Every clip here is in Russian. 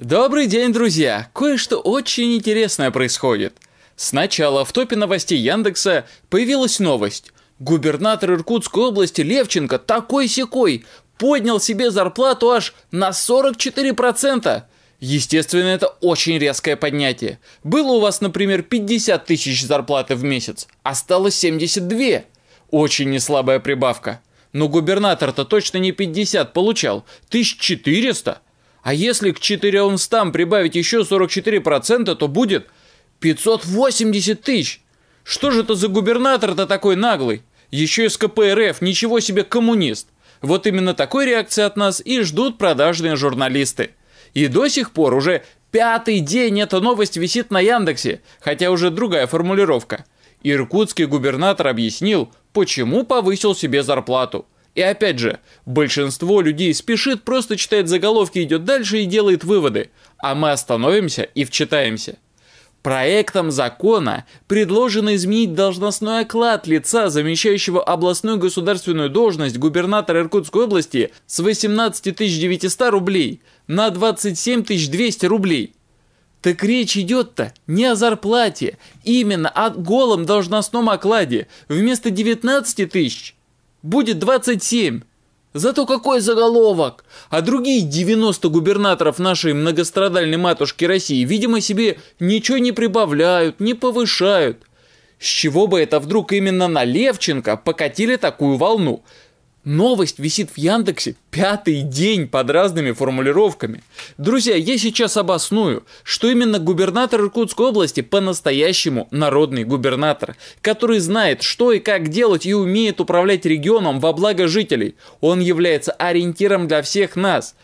Добрый день, друзья! Кое-что очень интересное происходит. Сначала в топе новостей Яндекса появилась новость. Губернатор Иркутской области Левченко такой-сякой поднял себе зарплату аж на 44%. Естественно, это очень резкое поднятие. Было у вас, например, 50 тысяч зарплаты в месяц, а стало 72. Очень неслабая прибавка. Но губернатор-то точно не 50 получал, 1400. А если к 400 прибавить еще 44%, то будет 580 тысяч. Что же это за губернатор-то такой наглый? Еще из КПРФ, ничего себе коммунист. Вот именно такой реакции от нас и ждут продажные журналисты. И до сих пор уже пятый день эта новость висит на Яндексе, хотя уже другая формулировка. Иркутский губернатор объяснил, почему повысил себе зарплату. И опять же, большинство людей спешит, просто читает заголовки, идет дальше и делает выводы, а мы остановимся и вчитаемся. Проектом закона предложено изменить должностной оклад лица, замещающего областную государственную должность губернатора Иркутской области с 18 900 рублей на 27 200 рублей. Так речь идет-то не о зарплате, именно о голом должностном окладе вместо 19 тысяч будет 27. Зато какой заголовок! А другие 90 губернаторов нашей многострадальной матушки России, видимо, себе ничего не прибавляют, не повышают. С чего бы это вдруг именно на Левченко покатили такую волну? Новость висит в Яндексе пятый день под разными формулировками. Друзья, я сейчас обосную, что именно губернатор Иркутской области по-настоящему народный губернатор, который знает, что и как делать и умеет управлять регионом во благо жителей. Он является ориентиром для всех нас.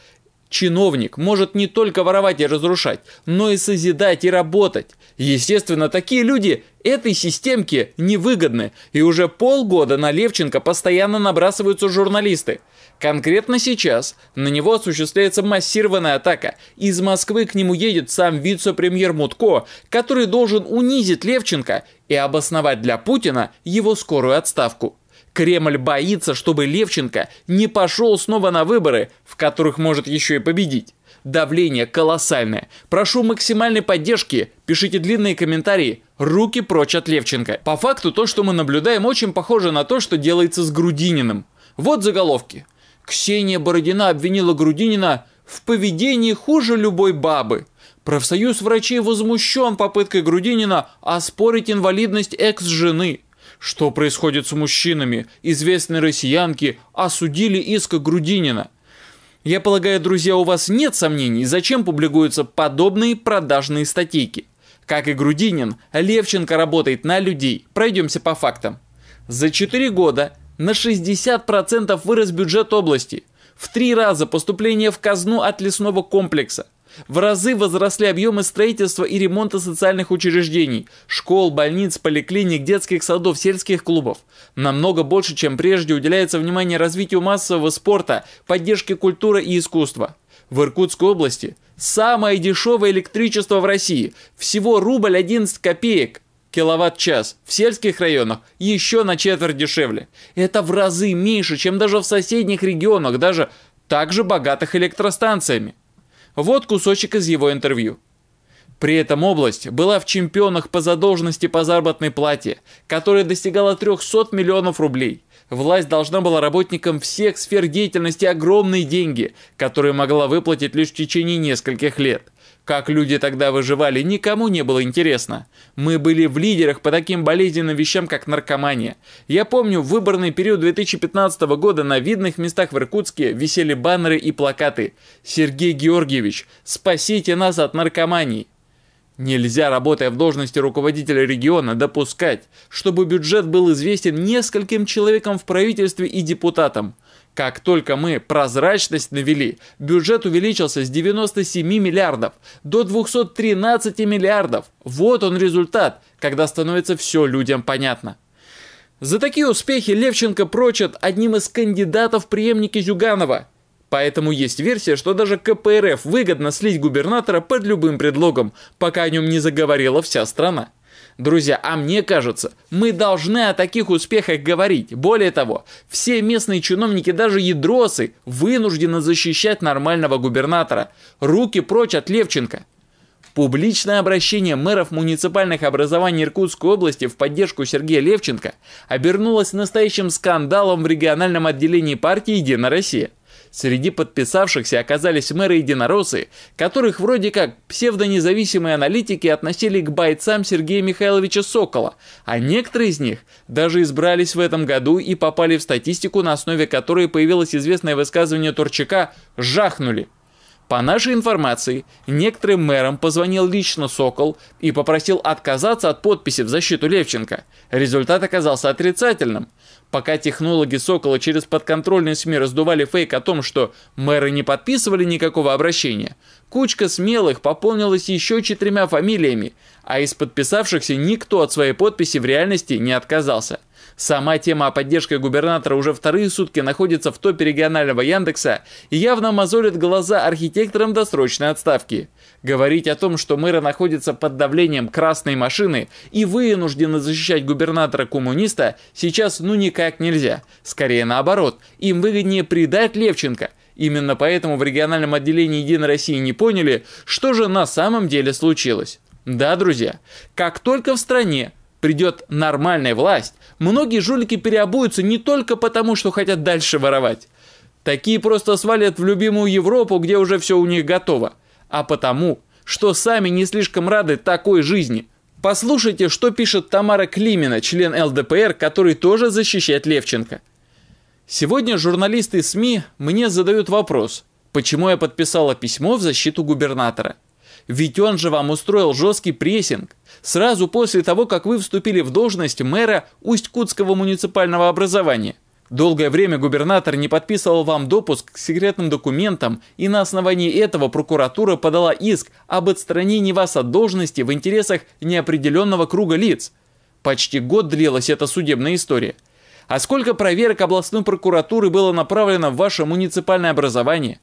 Чиновник может не только воровать и разрушать, но и созидать и работать. Естественно, такие люди этой системке невыгодны, и уже полгода на Левченко постоянно набрасываются журналисты. Конкретно сейчас на него осуществляется массированная атака. Из Москвы к нему едет сам вице-премьер Мутко, который должен унизить Левченко и обосновать для Путина его скорую отставку. Кремль боится, чтобы Левченко не пошел снова на выборы, в которых может еще и победить. Давление колоссальное. Прошу максимальной поддержки, пишите длинные комментарии, руки прочь от Левченко. По факту то, что мы наблюдаем, очень похоже на то, что делается с Грудининым. Вот заголовки. Ксения Бородина обвинила Грудинина в поведении хуже любой бабы. Профсоюз врачей возмущен попыткой Грудинина оспорить инвалидность экс-жены. Что происходит с мужчинами? Известные россиянки осудили иск Грудинина. Я полагаю, друзья, у вас нет сомнений, зачем публикуются подобные продажные статейки. Как и Грудинин, Левченко работает на людей. Пройдемся по фактам. За 4 года на 60% вырос бюджет области. В три раза поступление в казну от лесного комплекса. В разы возросли объемы строительства и ремонта социальных учреждений, школ, больниц, поликлиник, детских садов, сельских клубов. Намного больше, чем прежде, уделяется внимание развитию массового спорта, поддержке культуры и искусства. В Иркутской области самое дешевое электричество в России, всего рубль 11 копеек киловатт-час, в сельских районах еще на четверть дешевле. Это в разы меньше, чем даже в соседних регионах, даже также богатых электростанциями. Вот кусочек из его интервью. При этом область была в чемпионах по задолженности по заработной плате, которая достигала 300 миллионов рублей. Власть должна была работникам всех сфер деятельности огромные деньги, которые могла выплатить лишь в течение нескольких лет. Как люди тогда выживали, никому не было интересно. Мы были в лидерах по таким болезненным вещам, как наркомания. Я помню, в выборный период 2015 года на видных местах в Иркутске висели баннеры и плакаты «Сергей Георгиевич, спасите нас от наркомании». Нельзя, работая в должности руководителя региона, допускать, чтобы бюджет был известен нескольким человекам в правительстве и депутатам. Как только мы прозрачность навели, бюджет увеличился с 97 миллиардов до 213 миллиардов. Вот он результат, когда становится все людям понятно. За такие успехи Левченко прочат одним из кандидатов преемники Зюганова. Поэтому есть версия, что даже КПРФ выгодно слить губернатора под любым предлогом, пока о нем не заговорила вся страна. Друзья, а мне кажется, мы должны о таких успехах говорить. Более того, все местные чиновники, даже ядросы, вынуждены защищать нормального губернатора. Руки прочь от Левченко. Публичное обращение мэров муниципальных образований Иркутской области в поддержку Сергея Левченко обернулось настоящим скандалом в региональном отделении партии «Единая Россия». Среди подписавшихся оказались мэры-единороссы, которых вроде как псевдонезависимые аналитики относили к бойцам Сергея Михайловича Сокола, а некоторые из них даже избрались в этом году и попали в статистику, на основе которой появилось известное высказывание Турчака «жахнули». По нашей информации, некоторым мэрам позвонил лично Сокол и попросил отказаться от подписи в защиту Левченко. Результат оказался отрицательным. Пока технологи Сокола через подконтрольные СМИ раздували фейк о том, что мэры не подписывали никакого обращения, кучка смелых пополнилась еще четырьмя фамилиями, а из подписавшихся никто от своей подписи в реальности не отказался. Сама тема о поддержке губернатора уже вторые сутки находится в топе регионального Яндекса и явно мозолит глаза архитекторам досрочной отставки. Говорить о том, что мэра находится под давлением красной машины и вынуждены защищать губернатора-коммуниста, сейчас ну никак нельзя. Скорее наоборот, им выгоднее предать Левченко – Именно поэтому в региональном отделении «Единой России» не поняли, что же на самом деле случилось. Да, друзья, как только в стране придет нормальная власть, многие жулики переобуются не только потому, что хотят дальше воровать. Такие просто свалят в любимую Европу, где уже все у них готово, а потому, что сами не слишком рады такой жизни. Послушайте, что пишет Тамара Климина, член ЛДПР, который тоже защищает Левченко. Сегодня журналисты СМИ мне задают вопрос, почему я подписала письмо в защиту губернатора – ведь он же вам устроил жесткий прессинг. Сразу после того, как вы вступили в должность мэра Усть-Кутского муниципального образования. Долгое время губернатор не подписывал вам допуск к секретным документам, и на основании этого прокуратура подала иск об отстранении вас от должности в интересах неопределенного круга лиц. Почти год длилась эта судебная история. А сколько проверок областной прокуратуры было направлено в ваше муниципальное образование?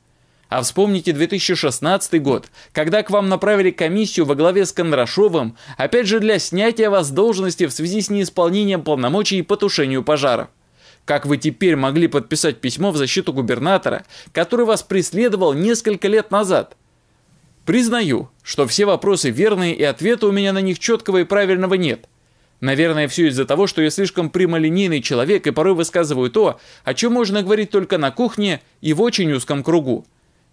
А вспомните 2016 год, когда к вам направили комиссию во главе с Кондрашовым, опять же для снятия вас должности в связи с неисполнением полномочий и потушению пожаров. Как вы теперь могли подписать письмо в защиту губернатора, который вас преследовал несколько лет назад? Признаю, что все вопросы верные и ответа у меня на них четкого и правильного нет. Наверное, все из-за того, что я слишком прямолинейный человек и порой высказываю то, о чем можно говорить только на кухне и в очень узком кругу.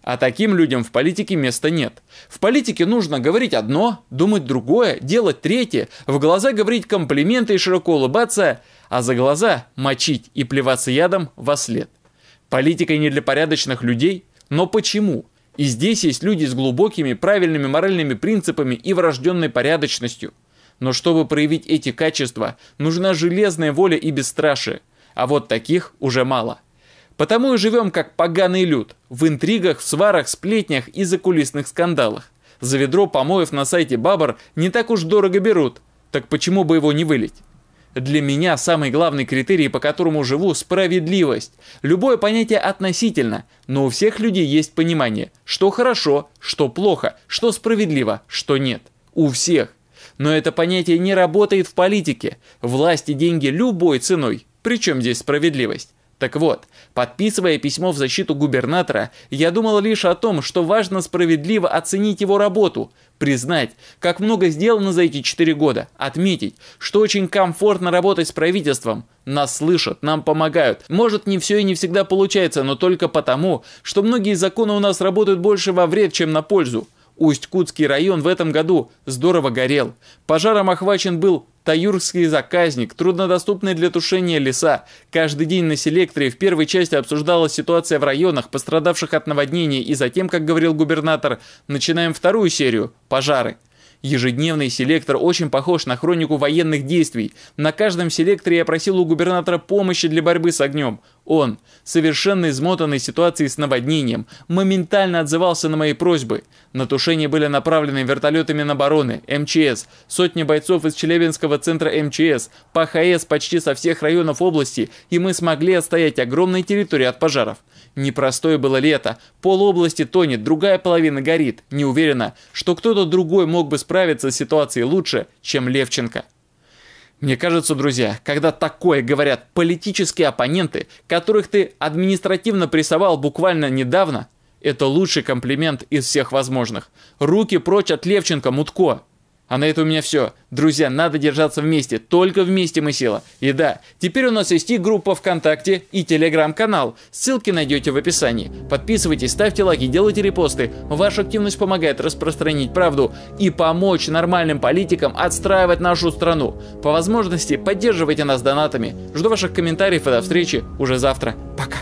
А таким людям в политике места нет. В политике нужно говорить одно, думать другое, делать третье, в глаза говорить комплименты и широко улыбаться, а за глаза мочить и плеваться ядом во след. Политика не для порядочных людей, но почему? И здесь есть люди с глубокими, правильными моральными принципами и врожденной порядочностью. Но чтобы проявить эти качества, нужна железная воля и бесстрашие, а вот таких уже мало. Потому и живем как поганый люд, в интригах, в сварах, сплетнях и закулисных скандалах. За ведро помоев на сайте Бабар не так уж дорого берут, так почему бы его не вылить? Для меня самый главный критерий, по которому живу – справедливость. Любое понятие относительно, но у всех людей есть понимание, что хорошо, что плохо, что справедливо, что нет. У всех. Но это понятие не работает в политике. Власти деньги любой ценой. Причем здесь справедливость? Так вот, подписывая письмо в защиту губернатора, я думал лишь о том, что важно справедливо оценить его работу, признать, как много сделано за эти четыре года, отметить, что очень комфортно работать с правительством. Нас слышат, нам помогают. Может, не все и не всегда получается, но только потому, что многие законы у нас работают больше во вред, чем на пользу. Усть-Кутский район в этом году здорово горел. Пожаром охвачен был Таюрский заказник, труднодоступный для тушения леса. Каждый день на селекторе в первой части обсуждалась ситуация в районах, пострадавших от наводнений, и затем, как говорил губернатор, начинаем вторую серию «Пожары». Ежедневный селектор очень похож на хронику военных действий. На каждом селекторе я просил у губернатора помощи для борьбы с огнем. Он, совершенно измотанный ситуацией с наводнением, моментально отзывался на мои просьбы. На тушение были направлены вертолеты Минобороны, МЧС, сотни бойцов из Челябинского центра МЧС, ПХС почти со всех районов области, и мы смогли отстоять огромные территории от пожаров. Непростое было лето, пол области тонет, другая половина горит. Не уверена, что кто-то другой мог бы справиться с ситуацией лучше, чем Левченко. Мне кажется, друзья, когда такое говорят политические оппоненты, которых ты административно прессовал буквально недавно, это лучший комплимент из всех возможных. Руки прочь от Левченко, Мутко! А на это у меня все. Друзья, надо держаться вместе. Только вместе мы сила. И да, теперь у нас есть и группа ВКонтакте, и Телеграм-канал. Ссылки найдете в описании. Подписывайтесь, ставьте лайки, делайте репосты. Ваша активность помогает распространить правду и помочь нормальным политикам отстраивать нашу страну. По возможности поддерживайте нас донатами. Жду ваших комментариев и до встречи уже завтра. Пока.